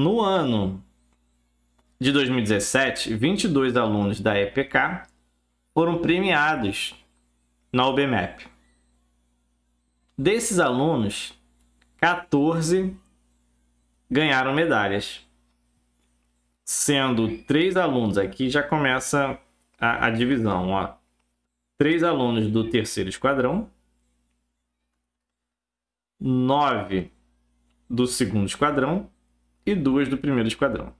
No ano de 2017, 22 alunos da EPK foram premiados na UBMAP. Desses alunos, 14 ganharam medalhas. Sendo três alunos, aqui já começa a, a divisão. Ó. Três alunos do terceiro esquadrão, nove do segundo esquadrão e duas do primeiro esquadrão,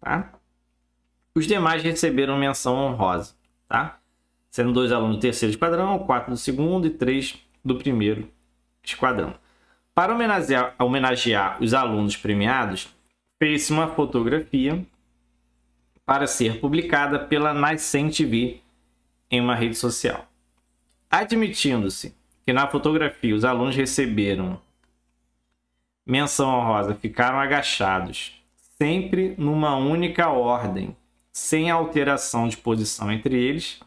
tá? Os demais receberam menção honrosa, tá? Sendo dois alunos do terceiro esquadrão, quatro do segundo e três do primeiro esquadrão. Para homenagear, homenagear os alunos premiados, fez-se uma fotografia para ser publicada pela Nascente TV em uma rede social. Admitindo-se que na fotografia os alunos receberam Menção honrosa: ficaram agachados, sempre numa única ordem, sem alteração de posição entre eles,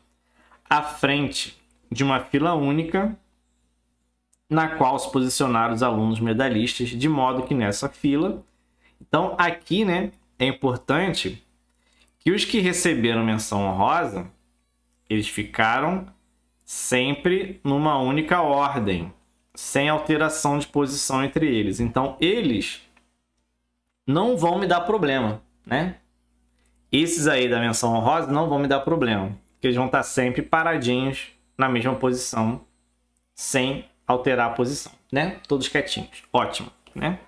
à frente de uma fila única, na qual se posicionaram os alunos medalhistas, de modo que nessa fila. Então, aqui né, é importante que os que receberam menção honrosa, eles ficaram sempre numa única ordem sem alteração de posição entre eles. Então, eles não vão me dar problema, né? Esses aí da menção honrosa não vão me dar problema, porque eles vão estar sempre paradinhos na mesma posição, sem alterar a posição, né? Todos quietinhos. Ótimo, né?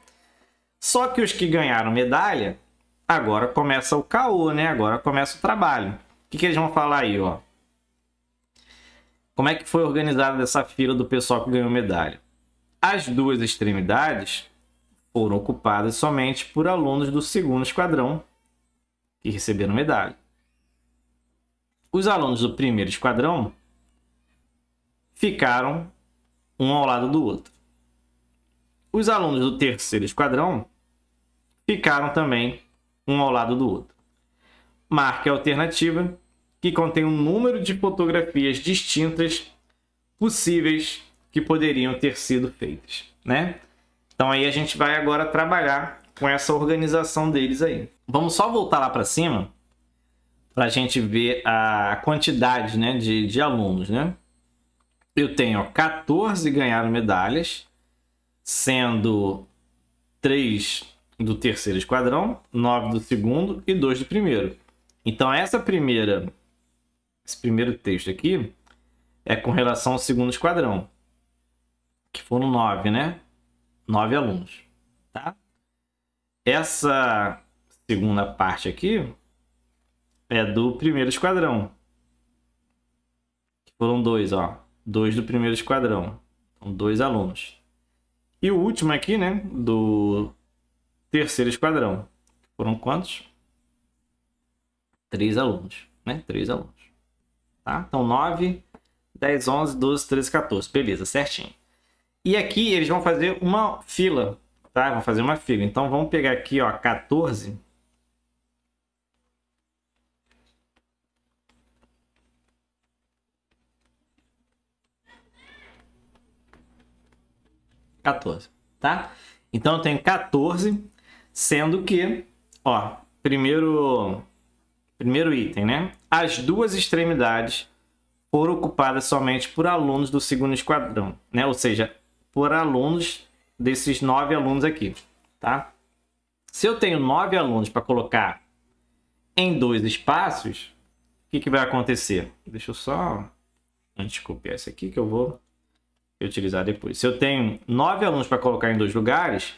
Só que os que ganharam medalha, agora começa o caô, né? Agora começa o trabalho. O que, que eles vão falar aí, ó? Como é que foi organizada essa fila do pessoal que ganhou medalha? As duas extremidades foram ocupadas somente por alunos do segundo esquadrão que receberam medalha. Os alunos do primeiro esquadrão ficaram um ao lado do outro. Os alunos do terceiro esquadrão ficaram também um ao lado do outro. Marque a alternativa que contém um número de fotografias distintas possíveis que poderiam ter sido feitas, né? Então aí a gente vai agora trabalhar com essa organização deles aí. Vamos só voltar lá para cima para a gente ver a quantidade, né, de, de alunos, né? Eu tenho 14 ganharam medalhas, sendo 3 do terceiro esquadrão, 9 do segundo e 2 do primeiro. Então essa primeira esse primeiro texto aqui é com relação ao segundo esquadrão, que foram nove, né? Nove alunos, tá? Essa segunda parte aqui é do primeiro esquadrão. Que foram dois, ó. Dois do primeiro esquadrão. Então, dois alunos. E o último aqui, né? Do terceiro esquadrão. Foram quantos? Três alunos, né? Três alunos. Tá? Então 9, 10, 11, 12, 13, 14. Beleza, certinho. E aqui eles vão fazer uma fila, tá? Vão fazer uma fila. Então vamos pegar aqui, ó, 14. Quatorze, tá? Então eu tenho 14, sendo que, ó, primeiro Primeiro item, né? As duas extremidades foram ocupadas somente por alunos do segundo esquadrão, né? Ou seja, por alunos desses nove alunos aqui, tá? Se eu tenho nove alunos para colocar em dois espaços, o que, que vai acontecer? Deixa eu só antes de copiar esse aqui que eu vou utilizar depois. Se eu tenho nove alunos para colocar em dois lugares,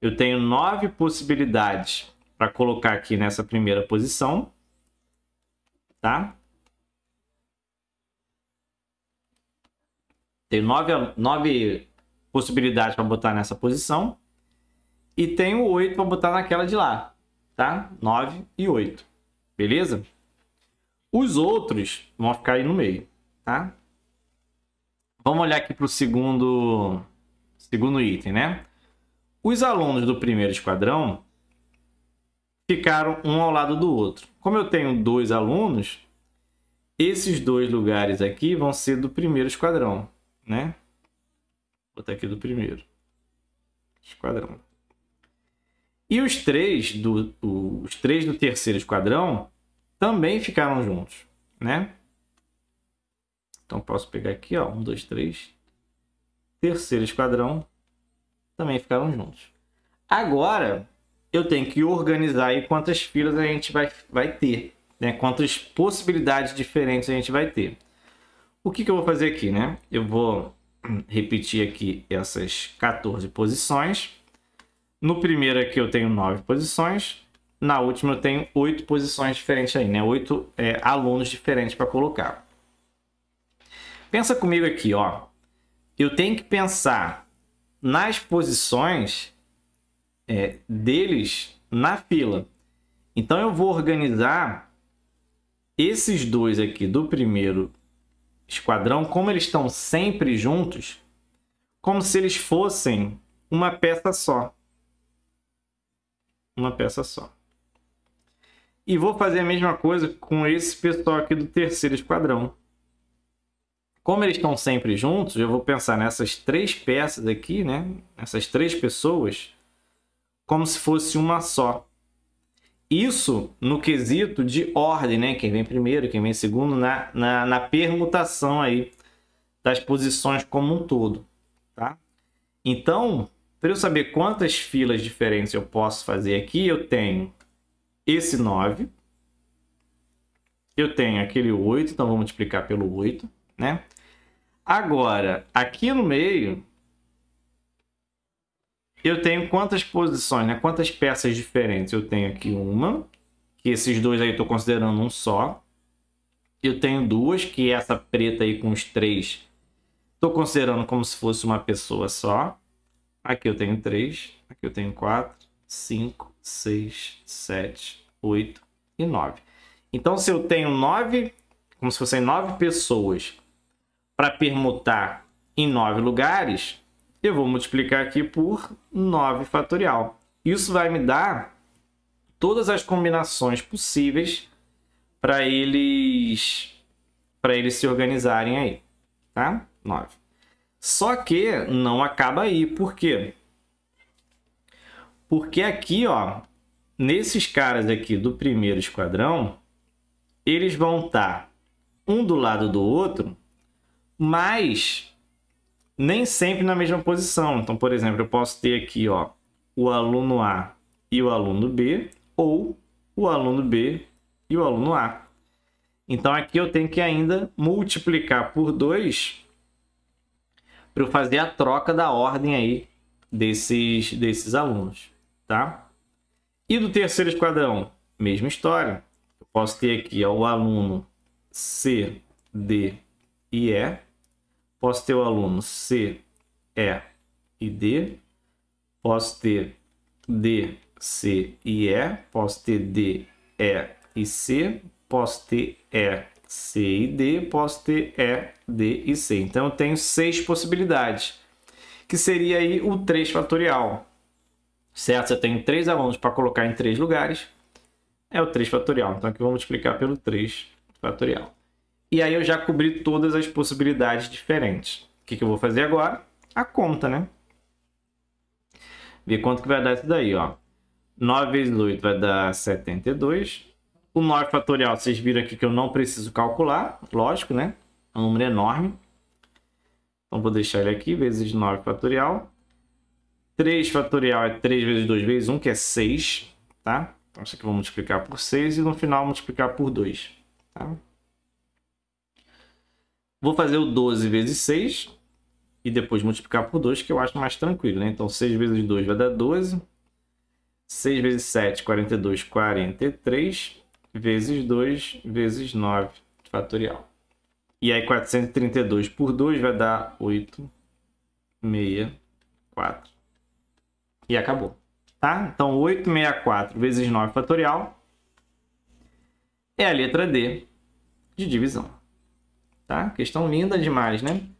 eu tenho nove possibilidades para colocar aqui nessa primeira posição tá? Tem nove, nove possibilidades para botar nessa posição. E tem o oito para botar naquela de lá, tá? nove e oito beleza? Os outros vão ficar aí no meio, tá? Vamos olhar aqui para o segundo, segundo item, né? Os alunos do primeiro esquadrão ficaram um ao lado do outro. Como eu tenho dois alunos, esses dois lugares aqui vão ser do primeiro esquadrão, né? Vou botar aqui do primeiro esquadrão. E os três do, os três do terceiro esquadrão também ficaram juntos, né? Então posso pegar aqui, ó, um, dois, três, terceiro esquadrão também ficaram juntos. Agora eu tenho que organizar aí quantas filas a gente vai, vai ter, né? quantas possibilidades diferentes a gente vai ter. O que, que eu vou fazer aqui, né? Eu vou repetir aqui essas 14 posições. No primeiro aqui eu tenho 9 posições, na última eu tenho 8 posições diferentes aí, né? 8 é, alunos diferentes para colocar. Pensa comigo aqui, ó. Eu tenho que pensar nas posições é, deles na fila. Então eu vou organizar esses dois aqui do primeiro esquadrão, como eles estão sempre juntos, como se eles fossem uma peça só. Uma peça só. E vou fazer a mesma coisa com esse pessoal aqui do terceiro esquadrão. Como eles estão sempre juntos, eu vou pensar nessas três peças aqui, né? Essas três pessoas como se fosse uma só. Isso no quesito de ordem, né? Quem vem primeiro, quem vem segundo, na, na, na permutação aí das posições como um todo, tá? Então, para eu saber quantas filas diferentes eu posso fazer aqui, eu tenho esse 9, eu tenho aquele 8, então vou multiplicar pelo 8, né? Agora, aqui no meio, eu tenho quantas posições, né? Quantas peças diferentes? Eu tenho aqui uma, que esses dois aí eu estou considerando um só. Eu tenho duas, que é essa preta aí com os três, estou considerando como se fosse uma pessoa só. Aqui eu tenho três, aqui eu tenho quatro, cinco, seis, sete, oito e nove. Então, se eu tenho nove, como se fossem nove pessoas para permutar em nove lugares, eu vou multiplicar aqui por 9 fatorial. Isso vai me dar todas as combinações possíveis para eles para eles se organizarem aí, tá? 9. Só que não acaba aí, por quê? Porque aqui, ó, nesses caras aqui do primeiro esquadrão, eles vão estar tá um do lado do outro, mas nem sempre na mesma posição. Então, por exemplo, eu posso ter aqui ó, o aluno A e o aluno B, ou o aluno B e o aluno A. Então, aqui eu tenho que ainda multiplicar por 2 para eu fazer a troca da ordem aí desses, desses alunos, tá? E do terceiro esquadrão, mesma história. Eu posso ter aqui ó, o aluno C, D e E Posso ter o aluno C, E e D. Posso ter D, C e E. Posso ter D, E e C. Posso ter E, C e D. Posso ter E, D e C. Então, eu tenho seis possibilidades, que seria aí o 3 fatorial. Certo? Se eu tenho três alunos para colocar em três lugares, é o 3 fatorial. Então, aqui vamos explicar pelo 3 fatorial. E aí eu já cobri todas as possibilidades diferentes. O que, que eu vou fazer agora? A conta, né? Ver quanto que vai dar isso daí, ó. 9 vezes 8 vai dar 72. O 9 fatorial, vocês viram aqui que eu não preciso calcular, lógico, né? É um número enorme. Então vou deixar ele aqui, vezes 9 fatorial. 3 fatorial é 3 vezes 2 vezes 1, que é 6, tá? Então isso aqui eu vou multiplicar por 6 e no final multiplicar por 2, tá? Vou fazer o 12 vezes 6 e depois multiplicar por 2, que eu acho mais tranquilo, né? Então, 6 vezes 2 vai dar 12. 6 vezes 7, 42, 43, vezes 2, vezes 9, fatorial. E aí, 432 por 2 vai dar 8, 6, 4. E acabou. Tá? Então, 864 vezes 9 fatorial é a letra D de divisão. Tá? Questão linda demais, né?